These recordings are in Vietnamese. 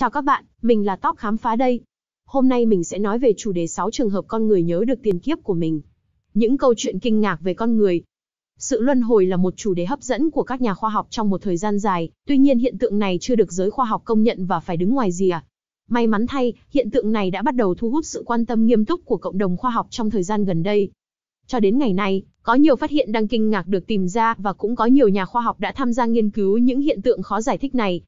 Chào các bạn, mình là Top Khám Phá đây. Hôm nay mình sẽ nói về chủ đề 6 trường hợp con người nhớ được tiền kiếp của mình. Những câu chuyện kinh ngạc về con người. Sự luân hồi là một chủ đề hấp dẫn của các nhà khoa học trong một thời gian dài, tuy nhiên hiện tượng này chưa được giới khoa học công nhận và phải đứng ngoài rìa. May mắn thay, hiện tượng này đã bắt đầu thu hút sự quan tâm nghiêm túc của cộng đồng khoa học trong thời gian gần đây. Cho đến ngày nay, có nhiều phát hiện đang kinh ngạc được tìm ra và cũng có nhiều nhà khoa học đã tham gia nghiên cứu những hiện tượng khó giải thích này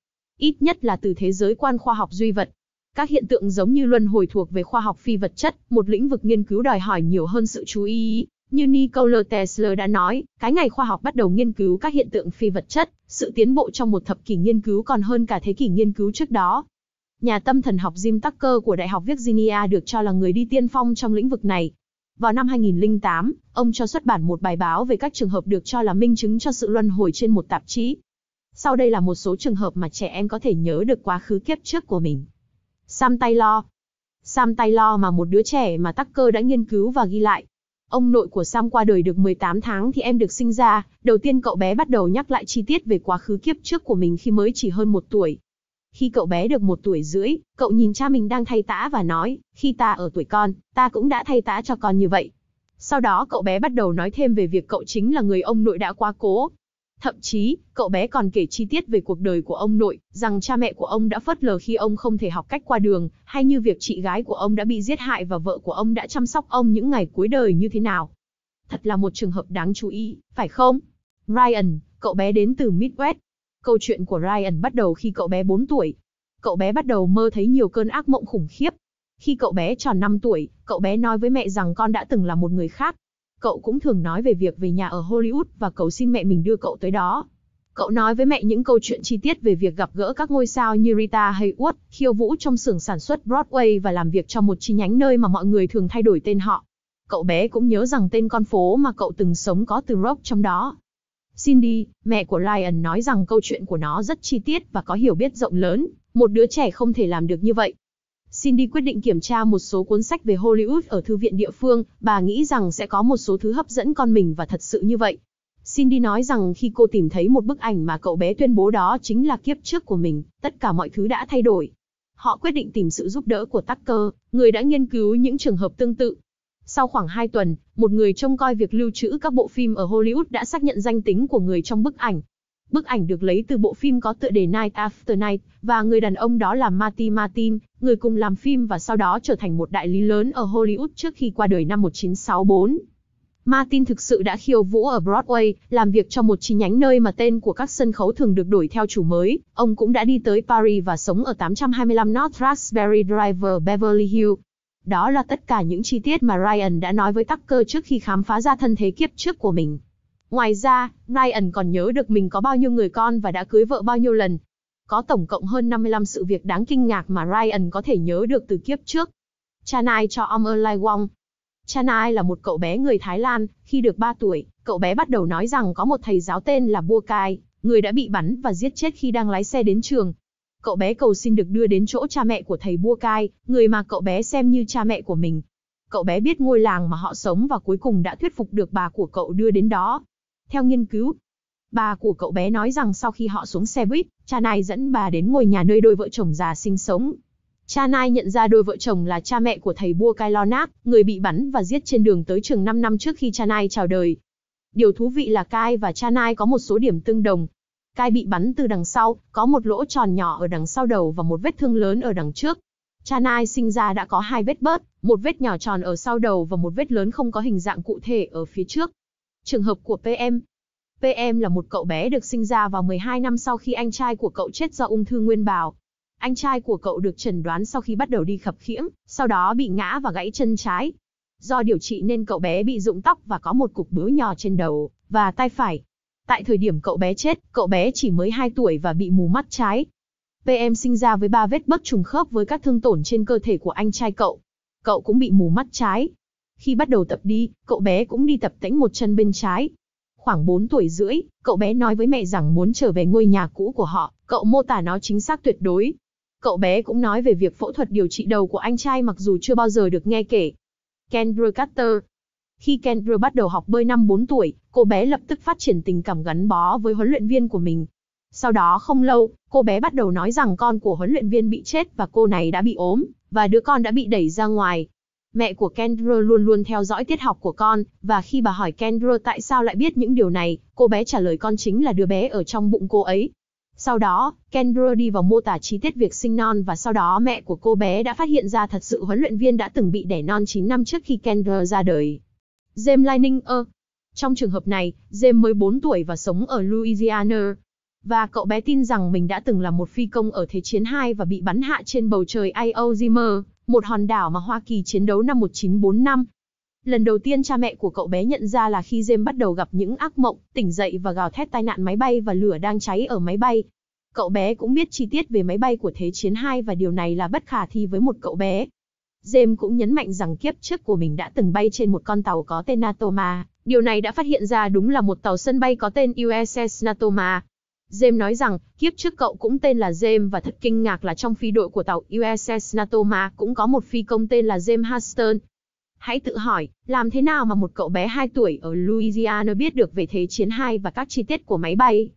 ít nhất là từ thế giới quan khoa học duy vật. Các hiện tượng giống như luân hồi thuộc về khoa học phi vật chất, một lĩnh vực nghiên cứu đòi hỏi nhiều hơn sự chú ý. Như Nikola Tesla đã nói, cái ngày khoa học bắt đầu nghiên cứu các hiện tượng phi vật chất, sự tiến bộ trong một thập kỷ nghiên cứu còn hơn cả thế kỷ nghiên cứu trước đó. Nhà tâm thần học Jim Tucker của Đại học Virginia được cho là người đi tiên phong trong lĩnh vực này. Vào năm 2008, ông cho xuất bản một bài báo về các trường hợp được cho là minh chứng cho sự luân hồi trên một tạp chí. Sau đây là một số trường hợp mà trẻ em có thể nhớ được quá khứ kiếp trước của mình. Sam Taylor Sam Taylor mà một đứa trẻ mà Tucker đã nghiên cứu và ghi lại. Ông nội của Sam qua đời được 18 tháng thì em được sinh ra, đầu tiên cậu bé bắt đầu nhắc lại chi tiết về quá khứ kiếp trước của mình khi mới chỉ hơn một tuổi. Khi cậu bé được một tuổi rưỡi, cậu nhìn cha mình đang thay tã và nói, khi ta ở tuổi con, ta cũng đã thay tã cho con như vậy. Sau đó cậu bé bắt đầu nói thêm về việc cậu chính là người ông nội đã quá cố, Thậm chí, cậu bé còn kể chi tiết về cuộc đời của ông nội, rằng cha mẹ của ông đã phớt lờ khi ông không thể học cách qua đường, hay như việc chị gái của ông đã bị giết hại và vợ của ông đã chăm sóc ông những ngày cuối đời như thế nào. Thật là một trường hợp đáng chú ý, phải không? Ryan, cậu bé đến từ Midwest. Câu chuyện của Ryan bắt đầu khi cậu bé 4 tuổi. Cậu bé bắt đầu mơ thấy nhiều cơn ác mộng khủng khiếp. Khi cậu bé tròn 5 tuổi, cậu bé nói với mẹ rằng con đã từng là một người khác, Cậu cũng thường nói về việc về nhà ở Hollywood và cầu xin mẹ mình đưa cậu tới đó. Cậu nói với mẹ những câu chuyện chi tiết về việc gặp gỡ các ngôi sao như Rita Hayworth, khiêu vũ trong xưởng sản xuất Broadway và làm việc cho một chi nhánh nơi mà mọi người thường thay đổi tên họ. Cậu bé cũng nhớ rằng tên con phố mà cậu từng sống có từ rock trong đó. Cindy, mẹ của Lion nói rằng câu chuyện của nó rất chi tiết và có hiểu biết rộng lớn, một đứa trẻ không thể làm được như vậy. Cindy quyết định kiểm tra một số cuốn sách về Hollywood ở thư viện địa phương, bà nghĩ rằng sẽ có một số thứ hấp dẫn con mình và thật sự như vậy. Cindy nói rằng khi cô tìm thấy một bức ảnh mà cậu bé tuyên bố đó chính là kiếp trước của mình, tất cả mọi thứ đã thay đổi. Họ quyết định tìm sự giúp đỡ của Tucker, người đã nghiên cứu những trường hợp tương tự. Sau khoảng 2 tuần, một người trông coi việc lưu trữ các bộ phim ở Hollywood đã xác nhận danh tính của người trong bức ảnh, Bức ảnh được lấy từ bộ phim có tựa đề Night After Night, và người đàn ông đó là Marty Martin, người cùng làm phim và sau đó trở thành một đại lý lớn ở Hollywood trước khi qua đời năm 1964. Martin thực sự đã khiêu vũ ở Broadway, làm việc cho một chi nhánh nơi mà tên của các sân khấu thường được đổi theo chủ mới. Ông cũng đã đi tới Paris và sống ở 825 North Raspberry Drive, Beverly Hills. Đó là tất cả những chi tiết mà Ryan đã nói với Tucker trước khi khám phá ra thân thế kiếp trước của mình. Ngoài ra, Ryan còn nhớ được mình có bao nhiêu người con và đã cưới vợ bao nhiêu lần. Có tổng cộng hơn 55 sự việc đáng kinh ngạc mà Ryan có thể nhớ được từ kiếp trước. Chanai cho ông Lai Wong. Chanai là một cậu bé người Thái Lan, khi được 3 tuổi, cậu bé bắt đầu nói rằng có một thầy giáo tên là Bua Kai, người đã bị bắn và giết chết khi đang lái xe đến trường. Cậu bé cầu xin được đưa đến chỗ cha mẹ của thầy Bua Kai, người mà cậu bé xem như cha mẹ của mình. Cậu bé biết ngôi làng mà họ sống và cuối cùng đã thuyết phục được bà của cậu đưa đến đó. Theo nghiên cứu, bà của cậu bé nói rằng sau khi họ xuống xe buýt, cha Nai dẫn bà đến ngôi nhà nơi đôi vợ chồng già sinh sống. Cha Nai nhận ra đôi vợ chồng là cha mẹ của thầy Bua Kailonak, người bị bắn và giết trên đường tới trường 5 năm trước khi cha Nai chào đời. Điều thú vị là Kai và cha Nai có một số điểm tương đồng. Kai bị bắn từ đằng sau, có một lỗ tròn nhỏ ở đằng sau đầu và một vết thương lớn ở đằng trước. Cha Nai sinh ra đã có hai vết bớt, một vết nhỏ tròn ở sau đầu và một vết lớn không có hình dạng cụ thể ở phía trước. Trường hợp của PM PM là một cậu bé được sinh ra vào 12 năm sau khi anh trai của cậu chết do ung thư nguyên bào. Anh trai của cậu được chẩn đoán sau khi bắt đầu đi khập khiễng, sau đó bị ngã và gãy chân trái. Do điều trị nên cậu bé bị rụng tóc và có một cục bướu nhỏ trên đầu và tay phải. Tại thời điểm cậu bé chết, cậu bé chỉ mới 2 tuổi và bị mù mắt trái. PM sinh ra với ba vết bớt trùng khớp với các thương tổn trên cơ thể của anh trai cậu. Cậu cũng bị mù mắt trái, khi bắt đầu tập đi, cậu bé cũng đi tập tễnh một chân bên trái. Khoảng 4 tuổi rưỡi, cậu bé nói với mẹ rằng muốn trở về ngôi nhà cũ của họ, cậu mô tả nó chính xác tuyệt đối. Cậu bé cũng nói về việc phẫu thuật điều trị đầu của anh trai mặc dù chưa bao giờ được nghe kể. Kendra Carter Khi Kendra bắt đầu học bơi năm 4 tuổi, cô bé lập tức phát triển tình cảm gắn bó với huấn luyện viên của mình. Sau đó không lâu, cô bé bắt đầu nói rằng con của huấn luyện viên bị chết và cô này đã bị ốm, và đứa con đã bị đẩy ra ngoài, Mẹ của Kendra luôn luôn theo dõi tiết học của con, và khi bà hỏi Kendra tại sao lại biết những điều này, cô bé trả lời con chính là đứa bé ở trong bụng cô ấy. Sau đó, Kendra đi vào mô tả chi tiết việc sinh non và sau đó mẹ của cô bé đã phát hiện ra thật sự huấn luyện viên đã từng bị đẻ non 9 năm trước khi Kendra ra đời. James Leininger Trong trường hợp này, James mới 4 tuổi và sống ở Louisiana. Và cậu bé tin rằng mình đã từng là một phi công ở Thế chiến 2 và bị bắn hạ trên bầu trời Iwo một hòn đảo mà Hoa Kỳ chiến đấu năm 1945. Lần đầu tiên cha mẹ của cậu bé nhận ra là khi James bắt đầu gặp những ác mộng, tỉnh dậy và gào thét tai nạn máy bay và lửa đang cháy ở máy bay. Cậu bé cũng biết chi tiết về máy bay của Thế chiến 2 và điều này là bất khả thi với một cậu bé. James cũng nhấn mạnh rằng kiếp trước của mình đã từng bay trên một con tàu có tên Natoma. Điều này đã phát hiện ra đúng là một tàu sân bay có tên USS Natoma, James nói rằng, kiếp trước cậu cũng tên là James và thật kinh ngạc là trong phi đội của tàu USS Nato mà cũng có một phi công tên là James Huston. Hãy tự hỏi, làm thế nào mà một cậu bé 2 tuổi ở Louisiana biết được về Thế chiến 2 và các chi tiết của máy bay?